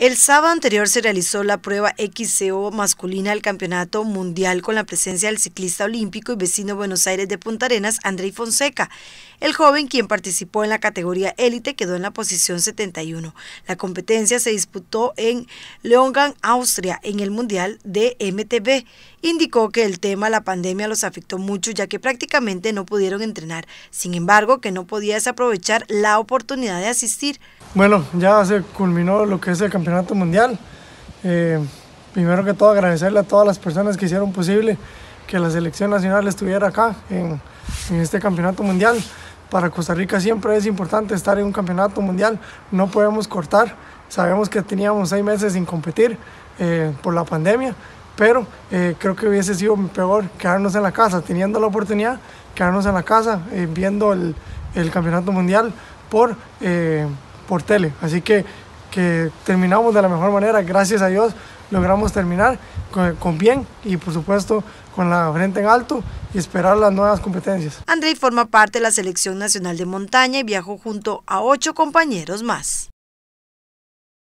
El sábado anterior se realizó la prueba XCO masculina del Campeonato Mundial con la presencia del ciclista olímpico y vecino Buenos Aires de Punta Arenas, Andrei Fonseca. El joven, quien participó en la categoría élite, quedó en la posición 71. La competencia se disputó en Leongan, Austria, en el Mundial de MTB. Indicó que el tema la pandemia los afectó mucho ya que prácticamente no pudieron entrenar, sin embargo que no podía desaprovechar la oportunidad de asistir. Bueno, ya se culminó lo que es el Campeonato Mundial. Eh, primero que todo agradecerle a todas las personas que hicieron posible que la selección nacional estuviera acá en, este Campeonato Mundial. Para Costa Rica siempre es importante estar en un Campeonato Mundial. No podemos cortar. Sabemos que teníamos seis meses sin competir eh, por la pandemia, pero eh, creo que hubiese sido peor quedarnos en la casa, teniendo la oportunidad, quedarnos en la casa, viendo el, el, Campeonato Mundial por por tele. Así que, que terminamos de la mejor manera, gracias a Dios logramos terminar con, bien y por supuesto con la frente en alto y esperar las nuevas competencias. Andrei forma parte de la Selección Nacional de Montaña y viajó junto a ocho compañeros más.